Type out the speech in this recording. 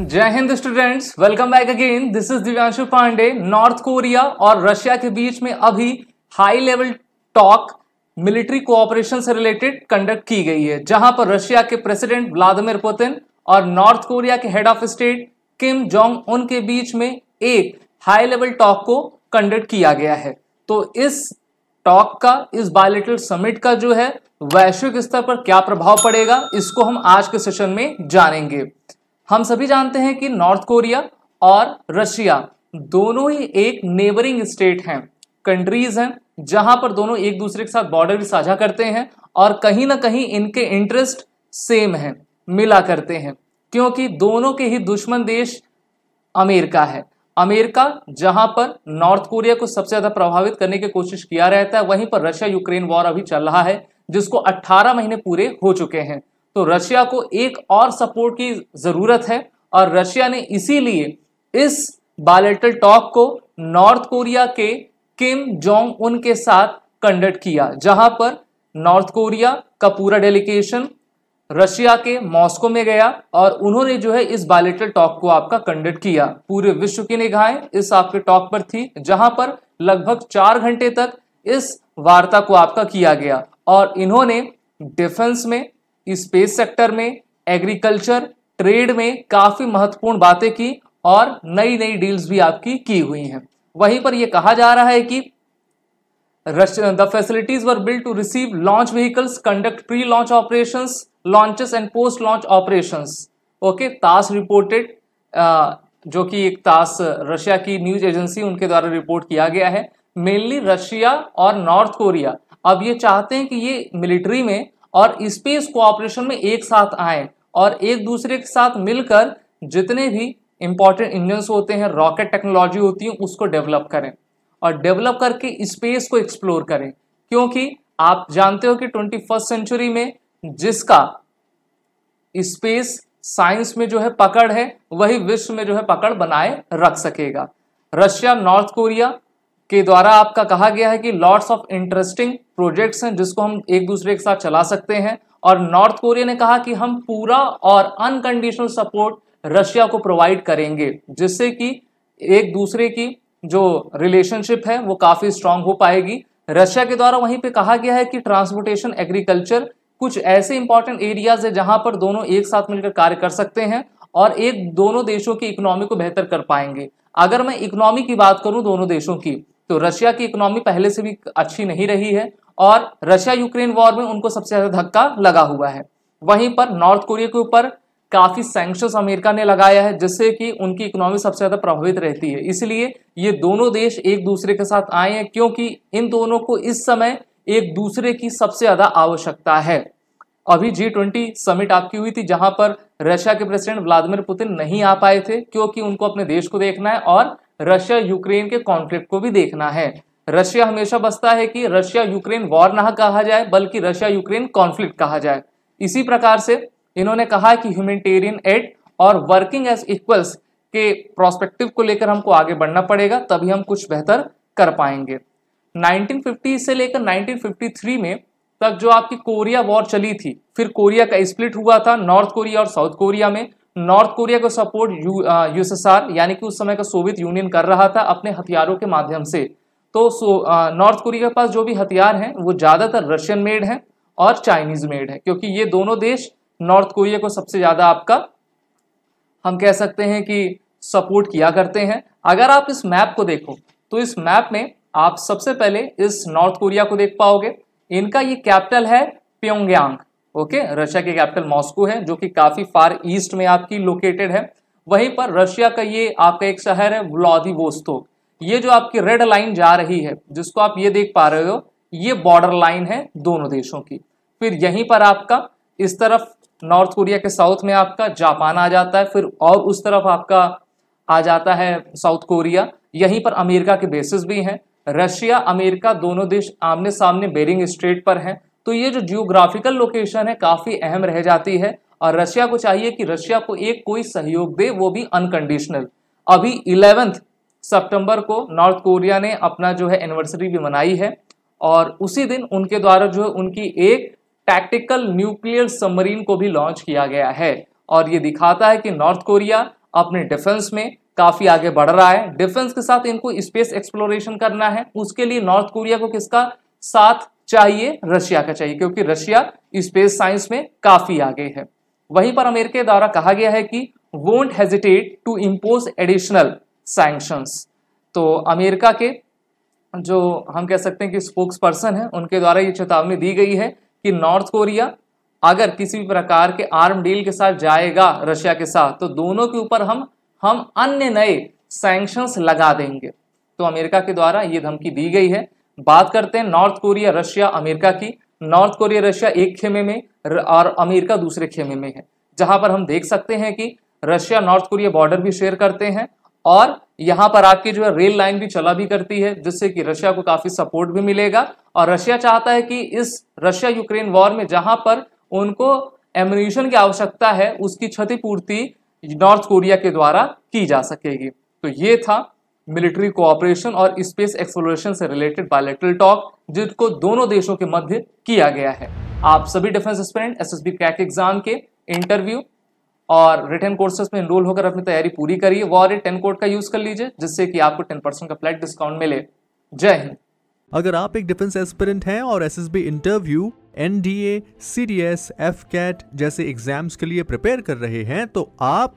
जय Hind students welcome back again this is Divyanshu Pandey North Korea और Russia के बीच में अभी high level talk military cooperation से रिलेटेड कंडक्ट की गई है जहां पर रशिया के प्रेसिडेंट व्लादिमिर पुतिन और नॉर्थ कोरिया के head of state Kim Jong Un के बीच में एक हाई लेवल टॉक को कंडक्ट किया गया है तो इस टॉक का इस बायोलिटल समिट का जो है वैश्विक स्तर पर क्या प्रभाव पड़ेगा इसको हम आज के सेशन में जानेंगे हम सभी जानते हैं कि नॉर्थ कोरिया और रशिया दोनों ही एक नेबरिंग स्टेट हैं कंट्रीज हैं जहां पर दोनों एक दूसरे के साथ बॉर्डर भी साझा करते हैं और कहीं ना कहीं इनके इंटरेस्ट सेम हैं मिला करते हैं क्योंकि दोनों के ही दुश्मन देश अमेरिका है अमेरिका जहां पर नॉर्थ कोरिया को सबसे ज्यादा प्रभावित करने की कोशिश किया रहता है वहीं पर रशिया यूक्रेन वॉर अभी चल रहा है जिसको 18 महीने पूरे हो चुके हैं तो रशिया को एक और सपोर्ट की ज़रूरत है और रशिया ने इसीलिए इस बायलेटरल टॉक को नॉर्थ कोरिया के किम जोंग उन के साथ कंडक्ट किया जहां पर नॉर्थ कोरिया का पूरा डेलीगेशन रशिया के मॉस्को में गया और उन्होंने जो है इस बायलेटरल टॉक को आपका कंडक्ट किया पूरे विश्व की निगाहें इस आपके टॉक पर थी जहां पर लगभग चार घंटे तक इस वार्ता को आपका किया गया और इन्होंने डिफेंस में स्पेस सेक्टर में एग्रीकल्चर ट्रेड में काफी महत्वपूर्ण बातें की और नई नई डील्स भी आपकी की हुई हैं वहीं पर यह कहा जा रहा है कि the facilities were built to receive launch vehicles conduct pre launch operation launches and post launch operation okay TASS reported जो कि एक तास रशिया की न्यूज एजेंसी उनके द्वारा रिपोर्ट किया गया है मेनली रशिया और नॉर्थ कोरिया अब ये चाहते हैं कि ये मिलिट्री में और स्पेस कोऑपरेशन में एक साथ आए और एक दूसरे के साथ मिलकर जितने भी इंपॉर्टेंट इंजन होते हैं रॉकेट टेक्नोलॉजी होती है उसको डेवलप करें और डेवलप करके स्पेस को एक्सप्लोर करें क्योंकि आप जानते हो कि ट्वेंटी फर्स्ट सेंचुरी में जिसका स्पेस साइंस में जो है पकड़ है वही विश्व में जो है पकड़ बनाए रख सकेगा रशिया नॉर्थ कोरिया के द्वारा आपका कहा गया है कि लॉट्स ऑफ इंटरेस्टिंग प्रोजेक्ट्स हैं जिसको हम एक दूसरे के साथ चला सकते हैं और नॉर्थ कोरिया ने कहा कि हम पूरा और अनकंडीशनल सपोर्ट रशिया को प्रोवाइड करेंगे जिससे कि एक दूसरे की जो रिलेशनशिप है वो काफ़ी स्ट्रांग हो पाएगी रशिया के द्वारा वहीं पे कहा गया है कि ट्रांसपोर्टेशन एग्रीकल्चर कुछ ऐसे इंपॉर्टेंट एरियाज है जहां पर दोनों एक साथ मिलकर कार्य कर सकते हैं और एक दोनों देशों की इकोनॉमी को बेहतर कर पाएंगे अगर मैं इकोनॉमी की बात करूं दोनों देशों की तो रशिया की इकोनॉमी पहले से भी अच्छी नहीं रही है और रशिया यूक्रेन वॉर में उनको सबसे ज्यादा धक्का लगा हुआ है वहीं पर नॉर्थ कोरिया के ऊपर काफी सैंक्शन अमेरिका ने लगाया है जिससे कि उनकी इकोनॉमी सबसे ज्यादा प्रभावित रहती है इसलिए ये दोनों देश एक दूसरे के साथ आए हैं क्योंकि इन दोनों को इस समय एक दूसरे की सबसे ज्यादा आवश्यकता है अभी जी ट्वेंटी समिट आपकी हुई थी जहां पर रशिया के प्रेसिडेंट व्लादिमीर पुतिन नहीं आ पाए थे क्योंकि उनको अपने देश को देखना है और रशिया यूक्रेन के कॉन्फ्लिक्ट को भी देखना है रशिया हमेशा बसता है कि रशिया यूक्रेन वॉर ना कहा जाए बल्कि रशिया यूक्रेन कॉन्फ्लिक्ट कहा जाए इसी प्रकार से इन्होंने कहा कि ह्यूमेटेरियन एड और वर्किंग एज इक्वल्स के प्रोस्पेक्टिव को लेकर हमको आगे बढ़ना पड़ेगा तभी हम कुछ बेहतर कर पाएंगे 1950 से लेकर 1953 में तक जो आपकी कोरिया वॉर चली थी फिर कोरिया का स्प्लिट हुआ था नॉर्थ कोरिया और साउथ कोरिया में नॉर्थ कोरिया को सपोर्ट यू यूएसएसआर यानी कि उस समय का सोवियत यूनियन कर रहा था अपने हथियारों के माध्यम से तो नॉर्थ कोरिया के पास जो भी हथियार हैं वो ज़्यादातर रशियन मेड हैं और चाइनीज मेड हैं क्योंकि ये दोनों देश नॉर्थ कोरिया को सबसे ज़्यादा आपका हम कह सकते हैं कि सपोर्ट किया करते हैं अगर आप इस मैप को देखो तो इस मैप में आप सबसे पहले इस नॉर्थ कोरिया को देख पाओगे इनका ये कैपिटल है प्योंगयांग ओके रशिया की कैपिटल मॉस्को है जो कि काफी फार ईस्ट में आपकी लोकेटेड है वहीं पर रशिया का ये आपका एक शहर है व्लादिवोस्तोक ये जो आपकी रेड लाइन जा रही है जिसको आप ये देख पा रहे हो ये बॉर्डर लाइन है दोनों देशों की फिर यहीं पर आपका इस तरफ नॉर्थ कोरिया के साउथ में आपका जापान आ जाता है फिर और उस तरफ आपका आ जाता है साउथ कोरिया यहीं पर अमेरिका के बेसिस भी हैं रशिया अमेरिका दोनों देश आमने सामने बेरिंग स्ट्रेट पर हैं तो ये जो जियोग्राफिकल लोकेशन है काफ़ी अहम रह जाती है और रशिया को चाहिए कि रशिया को एक कोई सहयोग दे वो भी अनकंडीशनल अभी इलेवेंथ सितंबर को नॉर्थ कोरिया ने अपना जो है एनिवर्सरी भी मनाई है और उसी दिन उनके द्वारा जो है उनकी एक टैक्टिकल न्यूक्लियर सबमरीन को भी लॉन्च किया गया है और ये दिखाता है कि नॉर्थ कोरिया अपने डिफेंस में काफ़ी आगे बढ़ रहा है डिफेंस के साथ इनको स्पेस एक्सप्लोरेशन करना है उसके लिए नॉर्थ कोरिया को किसका साथ चाहिए रशिया का चाहिए क्योंकि रशिया स्पेस साइंस में काफी आगे है वहीं पर अमेरिका द्वारा कहा गया है कि won't hesitate to impose additional sanction तो अमेरिका के जो हम कह सकते हैं कि स्पोक्स पर्सन है उनके द्वारा ये चेतावनी दी गई है कि नॉर्थ कोरिया अगर किसी भी प्रकार के आर्म डील के साथ जाएगा रशिया के साथ तो दोनों के ऊपर हम हम अन्य नए सैंक्शंस लगा देंगे तो अमेरिका के द्वारा ये धमकी दी गई है बात करते हैं नॉर्थ कोरिया रशिया अमेरिका की नॉर्थ कोरिया रशिया एक खेमे में और अमेरिका दूसरे खेमे में है जहां पर हम देख सकते हैं कि रशिया नॉर्थ कोरिया बॉर्डर भी शेयर करते हैं और यहाँ पर आपकी जो है रेल लाइन भी चला भी करती है जिससे कि रशिया को काफी सपोर्ट भी मिलेगा और रशिया चाहता है कि इस रशिया यूक्रेन वॉर में जहां पर उनको एम्यूनिशन की आवश्यकता है उसकी क्षतिपूर्ति नॉर्थ कोरिया के द्वारा की जा सकेगी तो ये था मिलिट्री कोऑपरेशन और स्पेस एक्सप्लोरेशन से रिलेटेड बायोलेट्रल टॉक जिसको दोनों देशों के मध्य किया गया है आप सभी defence aspirants crack exam के इंटरव्यू और रिटर्न कोर्सेज में इनरोल होकर अपनी तैयारी पूरी करिए वॉर टेन कोड का यूज कर लीजिए जिससे कि आपको टेन परसेंट का फ्लैट डिस्काउंट मिले जय हिंद अगर आप एक डिफेंस एस्पिरेंट हैं और SSB interview NDA CDS AFCAT जैसे एग्जाम्स के लिए प्रिपेयर कर रहे हैं तो आप